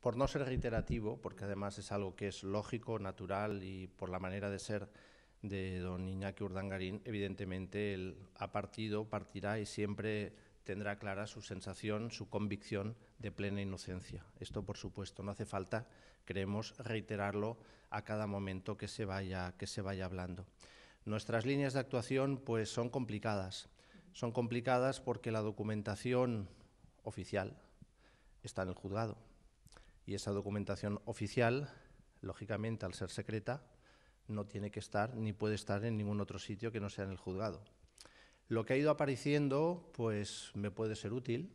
Por no ser reiterativo, porque además es algo que es lógico, natural y por la manera de ser de don Iñaki Urdangarín, evidentemente él ha partido, partirá y siempre tendrá clara su sensación, su convicción de plena inocencia. Esto, por supuesto, no hace falta, creemos, reiterarlo a cada momento que se vaya, que se vaya hablando. Nuestras líneas de actuación pues, son complicadas. Son complicadas porque la documentación oficial, está en el juzgado. Y esa documentación oficial, lógicamente, al ser secreta, no tiene que estar ni puede estar en ningún otro sitio que no sea en el juzgado. Lo que ha ido apareciendo, pues me puede ser útil,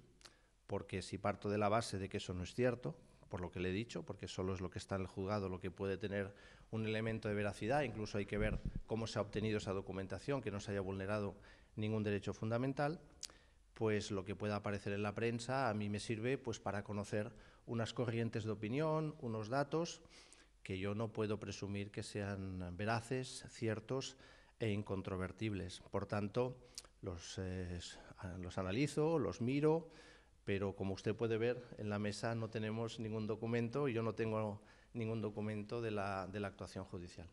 porque si parto de la base de que eso no es cierto, por lo que le he dicho, porque solo es lo que está en el juzgado lo que puede tener un elemento de veracidad, incluso hay que ver cómo se ha obtenido esa documentación, que no se haya vulnerado ningún derecho fundamental, pues lo que pueda aparecer en la prensa a mí me sirve pues para conocer unas corrientes de opinión, unos datos que yo no puedo presumir que sean veraces, ciertos e incontrovertibles. Por tanto, los, eh, los analizo, los miro, pero como usted puede ver, en la mesa no tenemos ningún documento y yo no tengo ningún documento de la actuación judicial.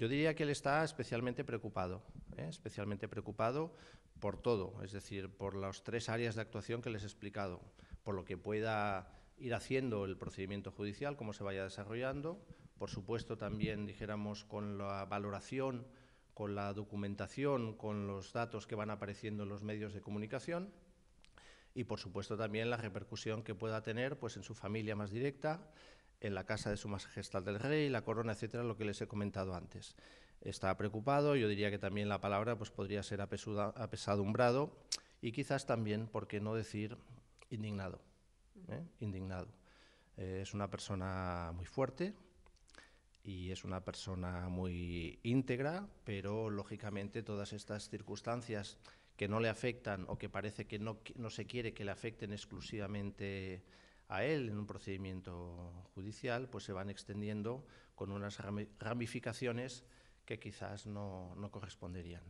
Yo diría que él está especialmente preocupado, ¿eh? especialmente preocupado por todo, es decir, por las tres áreas de actuación que les he explicado, por lo que pueda ir haciendo el procedimiento judicial, cómo se vaya desarrollando, por supuesto también, dijéramos, con la valoración, con la documentación, con los datos que van apareciendo en los medios de comunicación y, por supuesto, también la repercusión que pueda tener pues, en su familia más directa en la casa de su majestad del rey, la corona, etcétera, lo que les he comentado antes. Está preocupado, yo diría que también la palabra pues, podría ser apesadumbrado y quizás también, ¿por qué no decir indignado? ¿Eh? Indignado. Eh, es una persona muy fuerte y es una persona muy íntegra, pero lógicamente todas estas circunstancias que no le afectan o que parece que no, no se quiere que le afecten exclusivamente a él en un procedimiento judicial, pues se van extendiendo con unas ramificaciones que quizás no, no corresponderían.